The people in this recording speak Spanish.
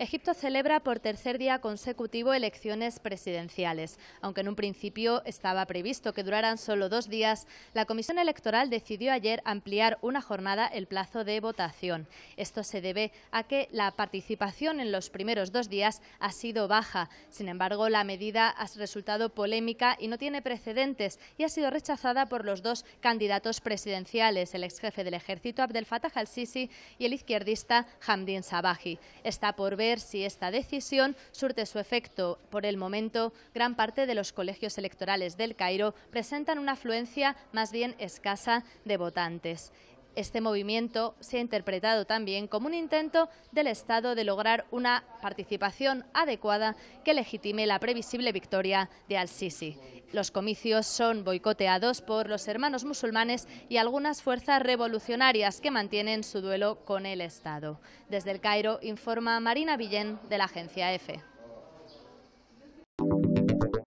Egipto celebra por tercer día consecutivo elecciones presidenciales. Aunque en un principio estaba previsto que duraran solo dos días, la Comisión Electoral decidió ayer ampliar una jornada el plazo de votación. Esto se debe a que la participación en los primeros dos días ha sido baja. Sin embargo, la medida ha resultado polémica y no tiene precedentes y ha sido rechazada por los dos candidatos presidenciales, el ex jefe del ejército Abdel Fattah al-Sisi y el izquierdista Hamdin Sabahi. Está por ver si esta decisión surte su efecto. Por el momento, gran parte de los colegios electorales del Cairo presentan una afluencia más bien escasa de votantes. Este movimiento se ha interpretado también como un intento del Estado de lograr una participación adecuada que legitime la previsible victoria de al-Sisi. Los comicios son boicoteados por los hermanos musulmanes y algunas fuerzas revolucionarias que mantienen su duelo con el Estado. Desde el Cairo informa Marina Villén de la agencia EFE.